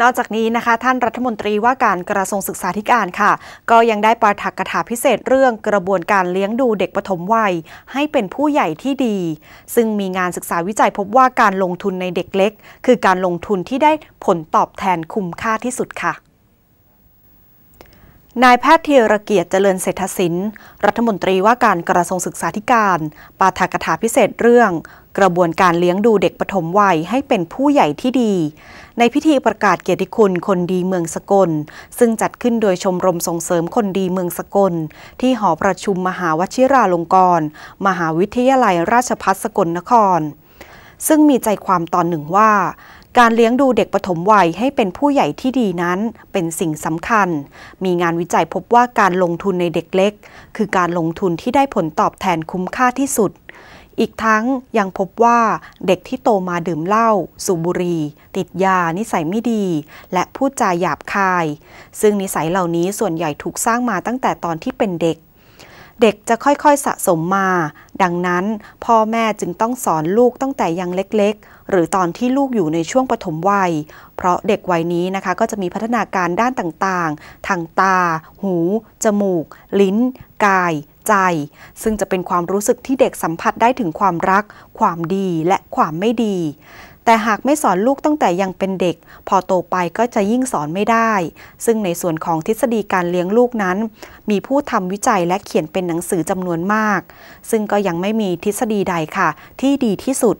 นอกจากนี้นะคะท่านรัฐมนตรีว่าการกระทรวงศึกษาธิการค่ะ ก็ยังได้ปาฐกถาพิเศษเรื่อง กระบวนการเลี้ยงดูเด็กปฐมวัยให้เป็นผู้ใหญ่ที่ดี ซึ่งมีงานศึกษาวิจัยพบว่าการลงทุนในเด็กเล็ก คือการลงทุนที่ได้ผลตอบแทนคุ้มค่าที่สุดค่ะ นายแพทย์เทียรเกียรติเจริญเศรษฐศิลป์รัฐมนตรีว่าการกระทรวงศึกษาธิการปาฐกถาพิเศษเรื่องกระบวนการเลี้ยงดูเด็กปฐมวัยให้เป็นผู้ใหญ่ที่ดี ในพิธีประกาศเกียรติคุณคนดีเมืองสกล ซึ่งจัดขึ้นโดยชมรมส่งเสริมคนดีเมืองสกล ที่หอประชุมมหาวชิราลงกรณ์มหาวิทยาลัยราชภัฏสกลนคร ซึ่งมีใจความตอนหนึ่งว่า การเลี้ยงดูเด็กปฐมวัยให้เป็นผู้ใหญ่ที่ดีนั้น เป็นสิ่งสำคัญ มีงานวิจัยพบว่าการลงทุนในเด็กเล็ก คือการลงทุนที่ได้ผลตอบแทนคุ้มค่าที่สุดอีกทั้งยังพบว่าเด็กที่โตมาดื่มเหล้าสูบบุหรี่ติดยา นิสัยไม่ดี และพูดจาหยาบคาย ซึ่งนิสัยเหล่านี้ส่วนใหญ่ถูกสร้างมาตั้งแต่ตอนที่เป็นเด็ก เด็กจะค่อยๆสะสมมา ดังนั้น พ่อแม่จึงต้องสอนลูกตั้งแต่ยังเล็กๆ หรือตอนที่ลูกอยู่ในช่วงปฐมวัย เพราะเด็กวัยนี้นะคะก็จะมีพัฒนาการด้านต่างๆทางตา หู จมูก ลิ้น กายจซึ่งจะเป็นความรู้สึกที่เด็กสัมผัสได้ถึงความรัก ความดีและความไม่ดี แต่หากไม่สอนลูกตั้งแต่ยังเป็นเด็ก พอโตไปก็จะยิ่งสอนไม่ได้ ซึ่งในส่วนของทฤษฎีการเลี้ยงลูกนั้น มีผู้ทำวิจัยและเขียนเป็นหนังสือจำนวนมาก ซึ่งก็ยังไม่มีทฤษฎีใดค่ะ ที่ดีที่สุด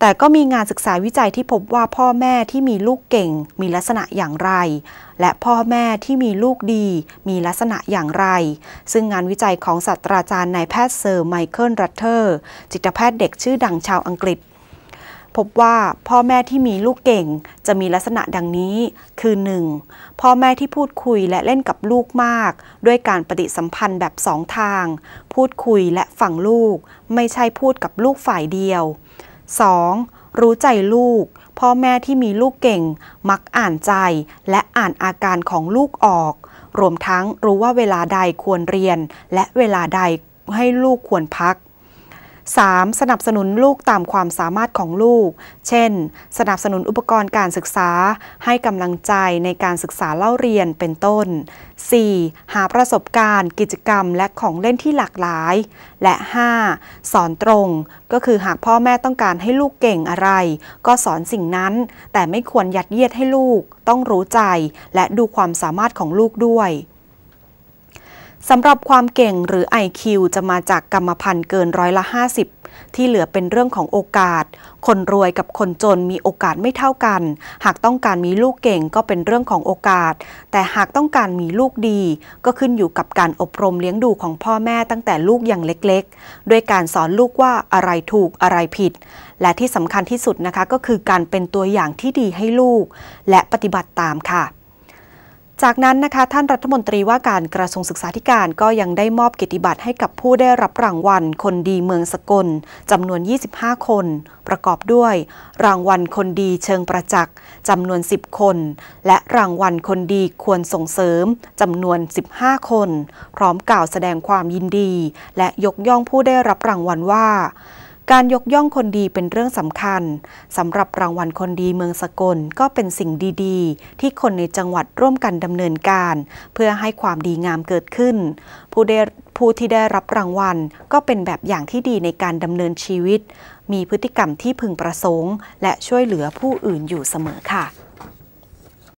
แต่ก็มีงานศึกษาวิจัยที่พบว่าพ่อแม่ที่มีลูกเก่งมีลักษณะอย่างไร และพ่อแม่ที่มีลูกดีมีลักษณะอย่างไร ซึ่งงานวิจัยของศาสตราจารย์นายแพทย์เซอร์ไมเคิลรัตเทอร์จิตแพทย์เด็กชื่อดังชาวอังกฤษ พบว่าพ่อแม่ที่มีลูกเก่งจะมีลักษณะดังนี้ คือ 1. พ่อแม่ที่พูดคุยและเล่นกับลูกมาก ด้วยการปฏิสัมพันธ์แบบสองทาง พูดคุยและฟังลูก ไม่ใช่พูดกับลูกฝ่ายเดียว 2. รู้ใจลูก พ่อแม่ที่มีลูกเก่ง มักอ่านใจและอ่านอาการของลูกออก รวมทั้งรู้ว่าเวลาใดควรเรียน และเวลาใดให้ลูกควรพัก 3. สนับสนุนลูกตามความสามารถของลูก เช่น สนับสนุนอุปกรณ์การศึกษา ให้กำลังใจในการศึกษาเล่าเรียนเป็นต้น 4. หาประสบการณ์ กิจกรรมและของเล่นที่หลากหลาย และ 5. สอนตรง ก็คือหากพ่อแม่ต้องการให้ลูกเก่งอะไร ก็สอนสิ่งนั้นแต่ไม่ควรยัดเยียดให้ลูกต้องรู้ใจและดูความสามารถของลูกด้วยสำหรับความเก่งหรือ IQ จะมาจากกรรมพันธุ์เกินร้อยละ 50 ที่เหลือเป็นเรื่องของโอกาส คนรวยกับคนจนมีโอกาสไม่เท่ากัน หากต้องการมีลูกเก่งก็เป็นเรื่องของโอกาส แต่หากต้องการมีลูกดี ก็ขึ้นอยู่กับการอบรมเลี้ยงดูของพ่อแม่ตั้งแต่ลูกอย่างเล็กๆด้วยการสอนลูกว่าอะไรถูกอะไรผิด และที่สำคัญที่สุดนะคะก็คือการเป็นตัวอย่างที่ดีให้ลูก และปฏิบัติตามค่ะจากนั้นนะคะท่านรัฐมนตรีว่าการกระทรวงศึกษาธิการก็ยังได้มอบเกียรติบัตรให้กับผู้ได้รับรางวัลคนดีเมืองสกลจำนวน 25 คนประกอบด้วย รางวัลคนดีเชิงประจักษ์จำนวน 10 คน และรางวัลคนดีควรส่งเสริมจำนวน 15 คน พร้อมกล่าวแสดงความยินดี และยกย่องผู้ได้รับรางวัลว่าการยกย่องคนดีเป็นเรื่องสำคัญสำหรับรางวัลคนดีเมืองสกล ก็เป็นสิ่งดีๆ ที่คนในจังหวัดร่วมกันดำเนินการ เพื่อให้ความดีงามเกิดขึ้น ผู้ได้ผู้ที่ได้รับรางวัล ก็เป็นแบบอย่างที่ดีในการดำเนินชีวิต มีพฤติกรรมที่พึงประสงค์ และช่วยเหลือผู้อื่นอยู่เสมอค่ะ